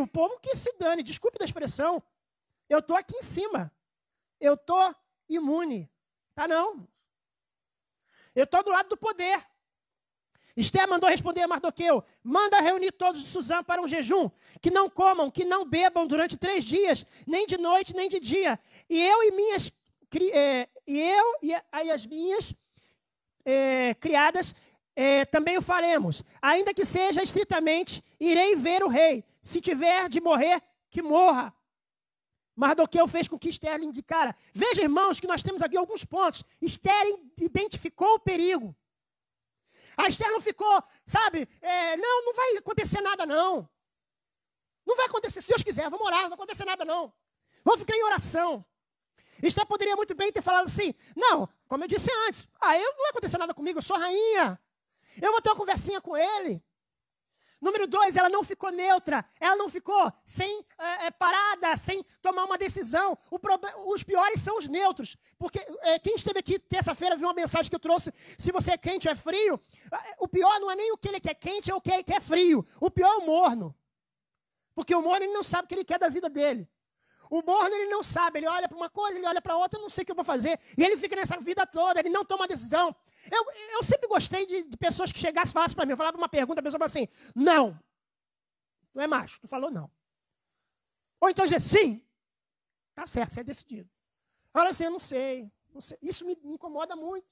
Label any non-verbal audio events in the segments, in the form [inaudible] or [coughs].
o povo que se dane, desculpe da expressão. Eu estou aqui em cima. Eu estou imune. Tá não. Eu estou do lado do poder. Esther mandou responder a Mardoqueu: manda reunir todos de Suzã para um jejum, que não comam, que não bebam durante três dias, nem de noite, nem de dia. E eu e minhas é, e eu e, as minhas é, criadas é, também o faremos, ainda que seja estritamente, irei ver o rei, se tiver de morrer, que morra. Mardoqueu fez com que Esther indicara. Veja, irmãos, que nós temos aqui alguns pontos. Esther identificou o perigo. A Esther não ficou, sabe, é, não, não vai acontecer nada, não. Não vai acontecer, se Deus quiser, vamos orar, não vai acontecer nada, não. Vamos ficar em oração. Esther poderia muito bem ter falado assim, não, como eu disse antes, ah, eu, não vai acontecer nada comigo, eu sou rainha. Eu vou ter uma conversinha com ele. Número dois, ela não ficou neutra, ela não ficou sem é, parada, sem tomar uma decisão. os piores são os neutros, porque é, quem esteve aqui terça-feira viu uma mensagem que eu trouxe: se você é quente ou é frio, o pior não é nem o que ele quer quente, é o que ele quer frio. O pior é o morno, porque o morno ele não sabe o que ele quer da vida dele. O morno ele não sabe, ele olha para uma coisa, ele olha para outra, eu não sei o que eu vou fazer. E ele fica nessa vida toda, ele não toma decisão. Eu, eu sempre gostei de, de pessoas que chegassem e falassem para mim, eu falava uma pergunta, a pessoa falava assim, não. tu é macho, tu falou não. Ou então dizer, sim, tá certo, você é decidido. Fala assim, eu não sei, não sei. Isso me incomoda muito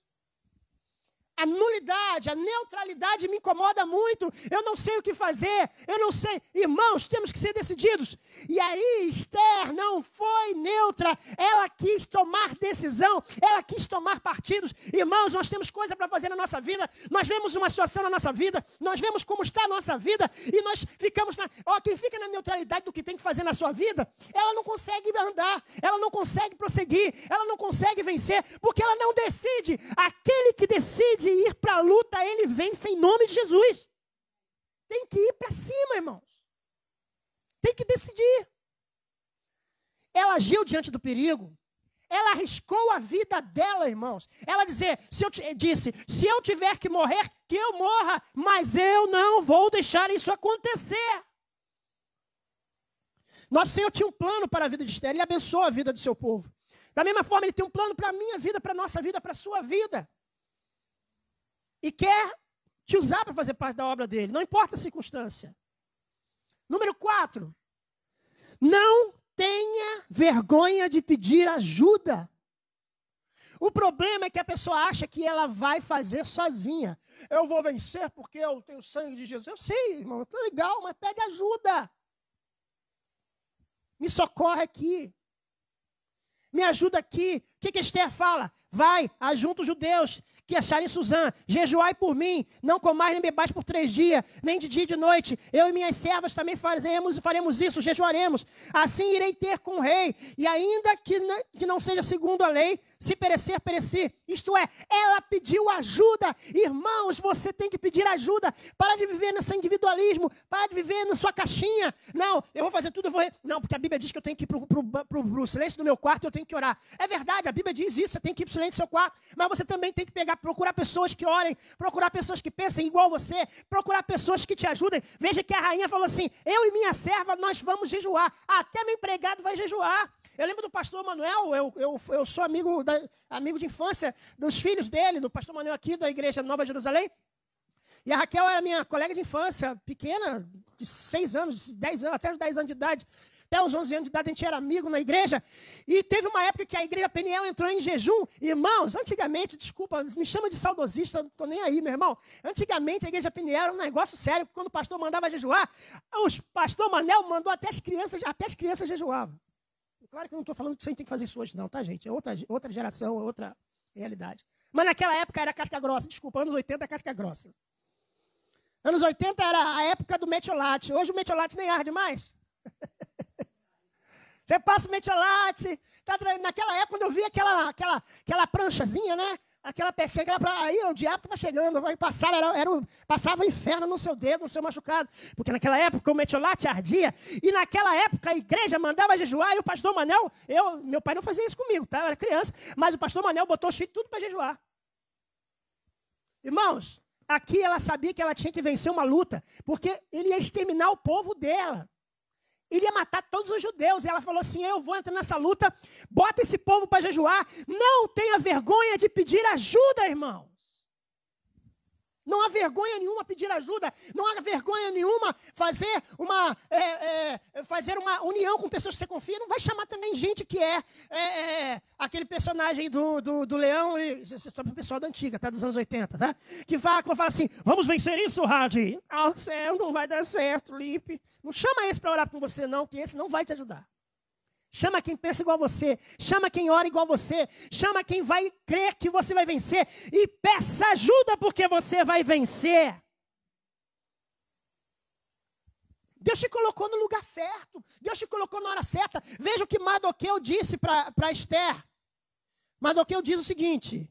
a nulidade, a neutralidade me incomoda muito. Eu não sei o que fazer, eu não sei. Irmãos, temos que ser decididos. E aí, Esther não foi neutra, ela quis tomar decisão, ela quis tomar partidos. Irmãos, nós temos coisa para fazer na nossa vida, nós vemos uma situação na nossa vida, nós vemos como está a nossa vida e nós ficamos na. Ó, quem fica na neutralidade do que tem que fazer na sua vida, ela não consegue andar, ela não consegue prosseguir, ela não consegue vencer, porque ela não decide. Aquele que decide, de ir para a luta, ele vence em nome de Jesus. Tem que ir para cima, irmãos. Tem que decidir. Ela agiu diante do perigo. Ela arriscou a vida dela, irmãos. Ela dizer, se eu eh, disse, se eu tiver que morrer, que eu morra, mas eu não vou deixar isso acontecer. Nosso Senhor tinha um plano para a vida de Esther, Ele abençoou a vida do seu povo. Da mesma forma, Ele tem um plano para a minha vida, para a nossa vida, para a sua vida e quer te usar para fazer parte da obra dele, não importa a circunstância. Número quatro, não tenha vergonha de pedir ajuda. O problema é que a pessoa acha que ela vai fazer sozinha. Eu vou vencer porque eu tenho sangue de Jesus. Eu sei, irmão, tá legal, mas pede ajuda. Me socorre aqui. Me ajuda aqui. O que, que Esther fala? Vai, ajunta os judeus, que acharem Suzã, jejuai por mim, não comais nem bebais por três dias, nem de dia e de noite. Eu e minhas servas também faremos, faremos isso, jejuaremos. Assim irei ter com o rei, e ainda que, não, que não seja segundo a lei, se perecer, pereci. Isto é, ela pediu ajuda. Irmãos, você tem que pedir ajuda. Para de viver nesse individualismo, para de viver na sua caixinha. Não, eu vou fazer tudo, eu vou. Não, porque a Bíblia diz que eu tenho que ir para o silêncio do meu quarto, eu tenho que orar. É verdade, a Bíblia diz isso, você tem que ir para o silêncio do seu quarto, mas você também tem que pegar procurar pessoas que orem, procurar pessoas que pensem igual você, procurar pessoas que te ajudem. Veja que a rainha falou assim: eu e minha serva nós vamos jejuar, até meu empregado vai jejuar. Eu lembro do pastor Manuel, eu, eu, eu sou amigo, da, amigo de infância dos filhos dele, do pastor Manuel aqui da igreja Nova Jerusalém. E a Raquel era minha colega de infância, pequena, de 6 anos, 10 anos, até os 10 anos de idade. Até os 11 anos de idade a gente era amigo na igreja. E teve uma época que a igreja Peniel entrou em jejum. Irmãos, antigamente, desculpa, me chama de saudosista, não estou nem aí, meu irmão. Antigamente a igreja Peniel era um negócio sério. Quando o pastor mandava jejuar, o pastor Manel mandou até as crianças, até as crianças jejuavam. Claro que eu não estou falando que você tem que fazer isso hoje, não, tá, gente? É outra, outra geração, outra realidade. Mas naquela época era casca grossa, desculpa, anos 80 é casca grossa. Anos 80 era a época do metiolate. Hoje o metiolate nem arde mais. [laughs] Você passa o metiolate. Tá, naquela época, quando eu vi aquela, aquela, aquela pranchazinha, né? Aquela peça, aquela pra... aí o diabo estava chegando, vai passar, era, era um... passava o inferno no seu dedo, no seu machucado. Porque naquela época o metiolate ardia, e naquela época a igreja mandava jejuar, e o pastor Manel, eu, meu pai não fazia isso comigo, tá? Eu era criança, mas o pastor Manel botou os filhos tudo para jejuar. Irmãos, Aqui ela sabia que ela tinha que vencer uma luta, porque ele ia exterminar o povo dela. Ele ia matar todos os judeus. E ela falou assim: Eu vou entrar nessa luta, bota esse povo para jejuar. Não tenha vergonha de pedir ajuda, irmão. Não há vergonha nenhuma pedir ajuda, não há vergonha nenhuma fazer uma, é, é, fazer uma união com pessoas que você confia. Não vai chamar também gente que é, é, é aquele personagem do, do, do leão, e, só para o pessoal da antiga, tá? dos anos 80, tá? que fala, fala assim: vamos vencer isso, Radi. Ah, céu, não vai dar certo, Lipe. Não chama esse para orar com você, não, que esse não vai te ajudar. Chama quem pensa igual a você, chama quem ora igual a você, chama quem vai crer que você vai vencer e peça ajuda porque você vai vencer. Deus te colocou no lugar certo, Deus te colocou na hora certa. Veja o que Madoqueu disse para Esther. Madoqueu diz o seguinte: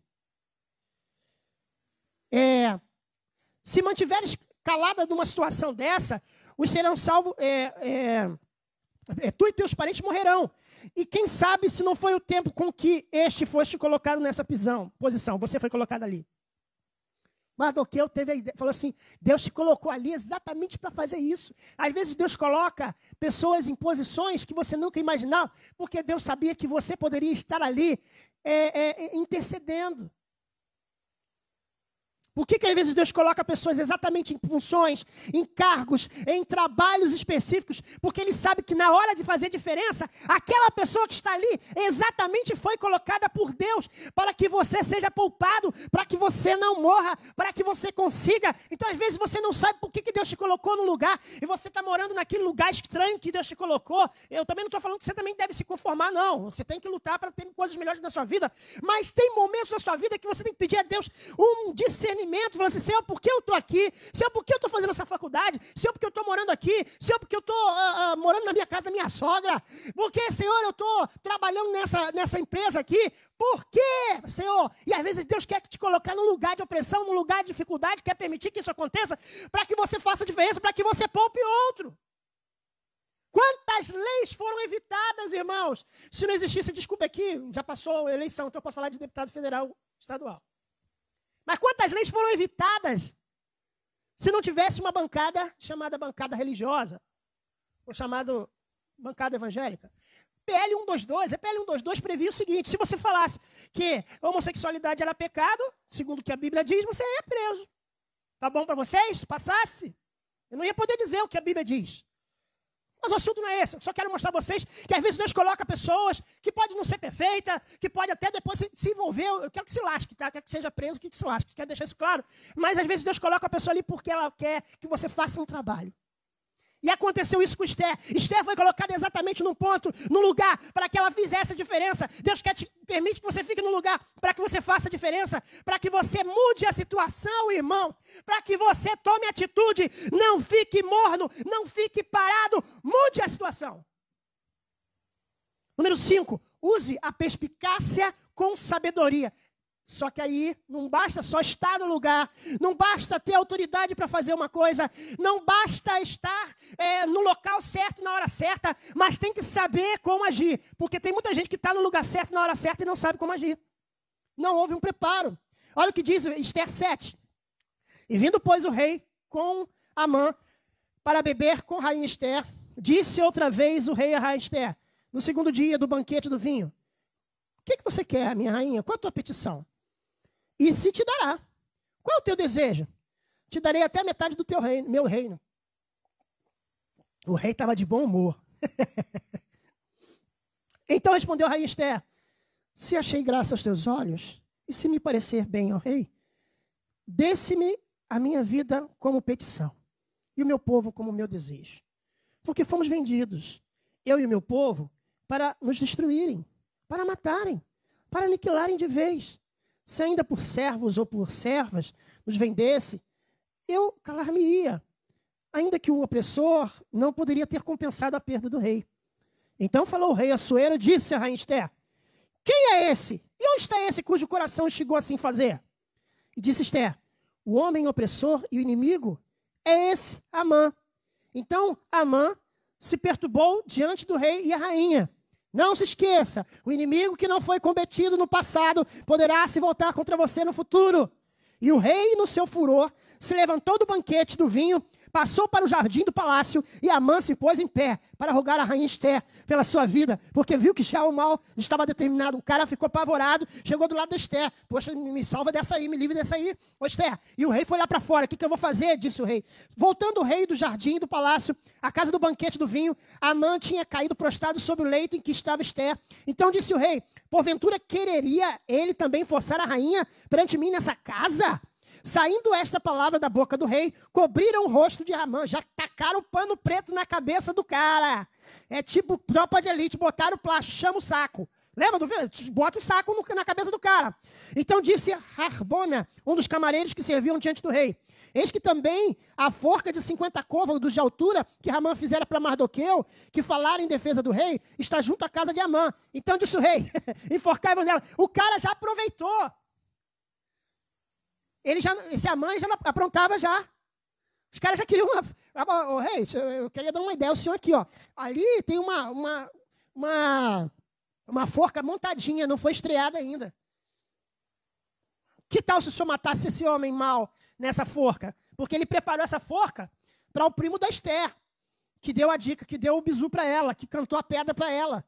é, se mantiveres calada numa situação dessa, os serão salvos. É, é, é, tu e teus parentes morrerão. E quem sabe se não foi o tempo com que este foste colocado nessa pisão, posição, você foi colocado ali. Mardoqueu teve a ideia, falou assim: Deus te colocou ali exatamente para fazer isso. Às vezes Deus coloca pessoas em posições que você nunca imaginava, porque Deus sabia que você poderia estar ali é, é, intercedendo. Por que, que às vezes Deus coloca pessoas exatamente em funções, em cargos, em trabalhos específicos? Porque Ele sabe que na hora de fazer diferença, aquela pessoa que está ali exatamente foi colocada por Deus para que você seja poupado, para que você não morra, para que você consiga. Então às vezes você não sabe por que, que Deus te colocou no lugar e você está morando naquele lugar estranho que Deus te colocou. Eu também não estou falando que você também deve se conformar, não. Você tem que lutar para ter coisas melhores na sua vida. Mas tem momentos na sua vida que você tem que pedir a Deus um discernimento discernimento, falando assim, Senhor, por que eu estou aqui? Senhor, por que eu estou fazendo essa faculdade? Senhor, por que eu estou morando aqui? Senhor, por que eu estou uh, ah, uh, ah, morando na minha casa da minha sogra? Por que, Senhor, eu estou trabalhando nessa, nessa empresa aqui? Por quê, Senhor? E às vezes Deus quer te colocar num lugar de opressão, num lugar de dificuldade, quer permitir que isso aconteça, para que você faça diferença, para que você poupe outro. Quantas leis foram evitadas, irmãos? Se não existisse, desculpa aqui, já passou a eleição, então eu posso falar de deputado federal estadual. Mas quantas leis foram evitadas se não tivesse uma bancada chamada bancada religiosa, ou chamado bancada evangélica? PL 122, a PL 122 previa o seguinte: se você falasse que a homossexualidade era pecado, segundo o que a Bíblia diz, você é preso. Tá bom para vocês? Passasse? Eu não ia poder dizer o que a Bíblia diz. Mas o assunto não é esse. Eu só quero mostrar a vocês que às vezes Deus coloca pessoas que pode não ser perfeita, que pode até depois se, se envolver. Eu quero que se lasque, tá? Eu quero que seja preso, que, que se lasque. Eu quero deixar isso claro. Mas às vezes Deus coloca a pessoa ali porque ela quer que você faça um trabalho. E aconteceu isso com Esther. Esther foi colocada exatamente no ponto, no lugar, para que ela fizesse a diferença. Deus quer te permite que você fique no lugar para que você faça a diferença, para que você mude a situação, irmão, para que você tome atitude. Não fique morno, não fique parado, mude a situação. Número 5, use a perspicácia com sabedoria. Só que aí não basta só estar no lugar, não basta ter autoridade para fazer uma coisa, não basta estar é, no local certo na hora certa, mas tem que saber como agir, porque tem muita gente que está no lugar certo na hora certa e não sabe como agir. Não houve um preparo. Olha o que diz Esther 7. E vindo, pois, o rei com Amã para beber com rainha Esther, disse outra vez o rei a rainha Esther, no segundo dia do banquete do vinho: O que, que você quer, minha rainha? Qual a tua petição? e se te dará. Qual é o teu desejo? Te darei até a metade do teu reino, meu reino. O rei estava de bom humor. [laughs] então respondeu a rainha Esther: Se achei graça aos teus olhos, e se me parecer bem, ó rei, desce-me a minha vida como petição, e o meu povo como meu desejo. Porque fomos vendidos, eu e o meu povo, para nos destruírem, para matarem, para aniquilarem de vez se ainda por servos ou por servas nos vendesse, eu calar-me-ia, ainda que o opressor não poderia ter compensado a perda do rei. Então falou o rei Assuero, disse a rainha Esther, quem é esse? E onde está esse cujo coração chegou assim fazer? E disse Esther, o homem opressor e o inimigo é esse, Amã. Então Amã se perturbou diante do rei e a rainha. Não se esqueça: o inimigo que não foi combatido no passado poderá se voltar contra você no futuro. E o rei, no seu furor, se levantou do banquete do vinho passou para o jardim do palácio e Amã se pôs em pé para rogar a rainha Esther pela sua vida, porque viu que já o mal estava determinado. O cara ficou apavorado, chegou do lado da Esther. Poxa, me salva dessa aí, me livre dessa aí, ô Esther. E o rei foi lá para fora. O que, que eu vou fazer? Disse o rei. Voltando o rei do jardim do palácio, à casa do banquete do vinho, Amã tinha caído prostrado sobre o leito em que estava Esther. Então disse o rei: Porventura quereria ele também forçar a rainha perante mim nessa casa? Saindo esta palavra da boca do rei, cobriram o rosto de Ramã, já tacaram pano preto na cabeça do cara. É tipo tropa de elite, botaram o plástico, chama o saco. Lembra do Bota o saco no, na cabeça do cara. Então disse Harbona, um dos camareiros que serviam diante do rei. Eis que também a forca de 50 côvados de altura que Ramã fizera para Mardoqueu, que falaram em defesa do rei, está junto à casa de Amã. Então disse o rei, [laughs] enforcavam nela. O cara já aproveitou. Ele já, se a mãe já aprontava já. Os caras já queriam uma. Oh, hey, eu queria dar uma ideia ao senhor aqui, ó. Ali tem uma, uma, uma, uma forca montadinha, não foi estreada ainda. Que tal se o senhor matasse esse homem mal nessa forca? Porque ele preparou essa forca para o primo da Esther, que deu a dica, que deu o bizu para ela, que cantou a pedra para ela.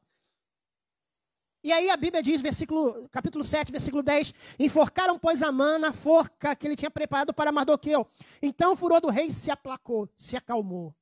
E aí a Bíblia diz, versículo, capítulo 7, versículo 10: Enforcaram, pois, Amã na forca que ele tinha preparado para Mardoqueu. Então o furor do rei se aplacou, se acalmou.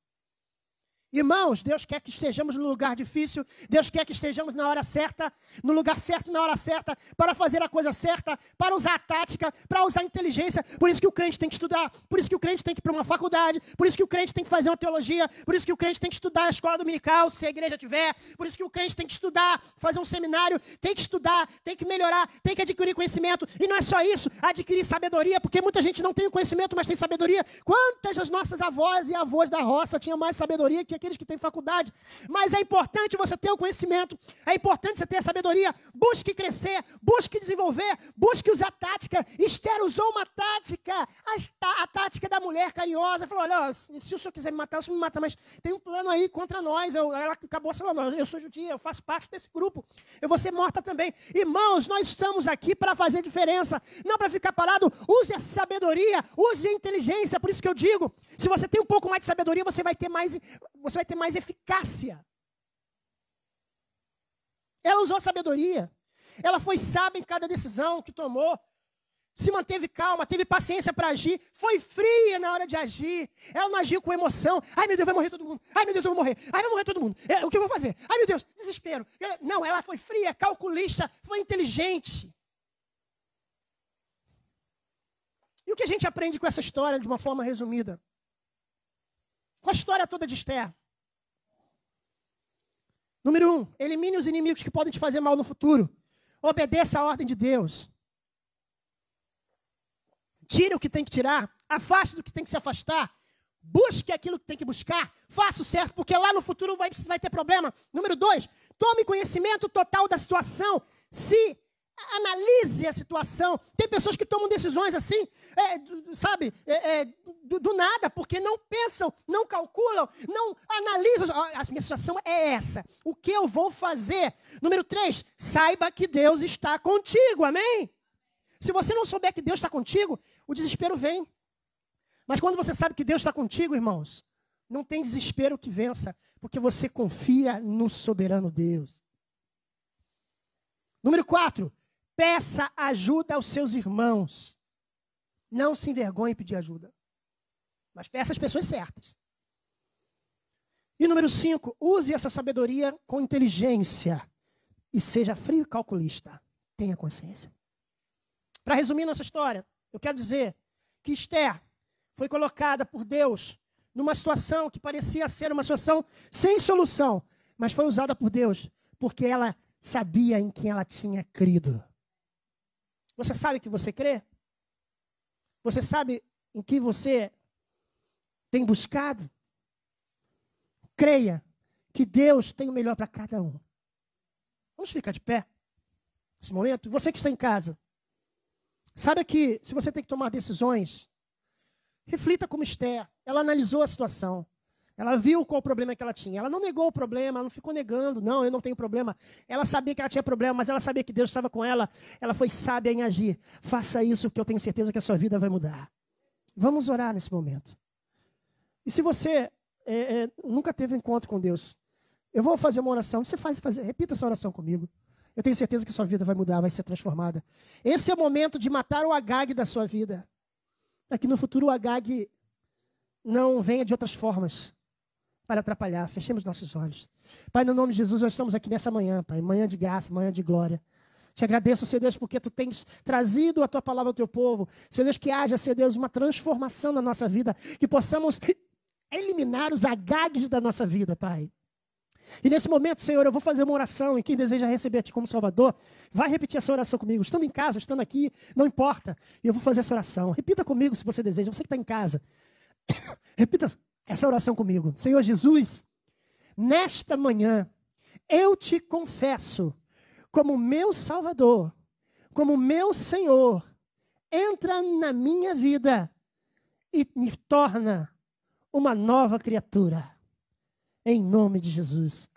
Irmãos, Deus quer que estejamos no lugar difícil, Deus quer que estejamos na hora certa, no lugar certo, na hora certa, para fazer a coisa certa, para usar a tática, para usar a inteligência. Por isso que o crente tem que estudar, por isso que o crente tem que ir para uma faculdade, por isso que o crente tem que fazer uma teologia, por isso que o crente tem que estudar a escola dominical, se a igreja tiver, por isso que o crente tem que estudar, fazer um seminário, tem que estudar, tem que melhorar, tem que adquirir conhecimento. E não é só isso, adquirir sabedoria, porque muita gente não tem o conhecimento, mas tem sabedoria. Quantas das nossas avós e avós da roça tinham mais sabedoria que aquele aqueles que têm faculdade. Mas é importante você ter o conhecimento, é importante você ter a sabedoria. Busque crescer, busque desenvolver, busque usar tática. Esther usou uma tática, a, tática da mulher carinhosa. Falou: olha, se o senhor quiser me matar, o senhor me mata, mas tem um plano aí contra nós. Eu, ela acabou falando: eu sou judia, eu faço parte desse grupo, eu vou ser morta também. Irmãos, nós estamos aqui para fazer diferença, não para ficar parado. Use a sabedoria, use a inteligência. Por isso que eu digo: se você tem um pouco mais de sabedoria, você vai ter mais, você vai ter mais eficácia. Ela usou sabedoria. Ela foi sábia em cada decisão que tomou. Se manteve calma, teve paciência para agir, foi fria na hora de agir. Ela não agiu com emoção. Ai, meu Deus, vai morrer todo mundo. Ai, meu Deus, eu vou morrer. Ai, vai morrer todo mundo. É, o que eu vou fazer? Ai, meu Deus, desespero. É, não, ela foi fria, calculista, foi inteligente. E o que a gente aprende com essa história de uma forma resumida? com a história toda de Esther. Número um, elimine os inimigos que podem te fazer mal no futuro. Obedeça a ordem de Deus. Tire o que tem que tirar. Afaste do que tem que se afastar. Busque aquilo que tem que buscar. Faça o certo, porque lá no futuro vai, vai ter problema. Número dois, tome conhecimento total da situação. Se analise a situação. Tem pessoas que tomam decisões assim, é, sabe, é, é, do, do, nada, porque não pensam, não calculam, não analisam. A minha situação é essa. O que eu vou fazer? Número três, saiba que Deus está contigo, amém? Se você não souber que Deus está contigo, o desespero vem. Mas quando você sabe que Deus está contigo, irmãos, não tem desespero que vença, porque você confia no soberano Deus. Número quatro, peça ajuda aos seus irmãos. Não se envergonhe em pedir ajuda. Mas peça as pessoas certas. E número cinco, use essa sabedoria com inteligência e seja frio e calculista. Tenha consciência. Para resumir nossa história, eu quero dizer que Esther foi colocada por Deus numa situação que parecia ser uma situação sem solução, mas foi usada por Deus porque ela sabia em quem ela tinha crido. Você sabe que você crê? Você sabe em que você tem buscado? Creia que Deus tem o melhor para cada um. Vamos ficar de pé nesse momento? Você que está em casa, sabe que se você tem que tomar decisões, reflita como Esther. Ela analisou a situação. Ela viu qual o problema que ela tinha. Ela não negou o problema, não ficou negando, não, eu não tenho problema. Ela sabia que ela tinha problema, mas ela sabia que Deus estava com ela. Ela foi sábia em agir. Faça isso que eu tenho certeza que a sua vida vai mudar. Vamos orar nesse momento. E se você é, é, nunca teve um encontro com Deus, eu vou fazer uma oração. Você faz, faz, repita essa oração comigo. Eu tenho certeza que sua vida vai mudar, vai ser transformada. Esse é o momento de matar o Agag da sua vida. Para que no futuro o Agag não venha de outras formas para atrapalhar. Fechemos nossos olhos. Pai, no nome de Jesus, nós estamos aqui nessa manhã, Pai. Manhã de graça, manhã de glória. Te agradeço, Senhor Deus, porque tu tens trazido a tua palavra ao teu povo. Senhor Deus, que haja, Senhor Deus, uma transformação na nossa vida. Que possamos eliminar os agagues da nossa vida, Pai. E nesse momento, Senhor, eu vou fazer uma oração e quem deseja receber te Ti como Salvador, vai repetir essa oração comigo. Estando em casa, estando aqui, não importa. Eu vou fazer essa oração. Repita comigo se você deseja. Você que está em casa, [coughs] repita essa oração comigo. Senhor Jesus, nesta manhã, eu te confesso como meu Salvador, como meu Senhor. Entra na minha vida e me torna uma nova criatura. Em nome de Jesus.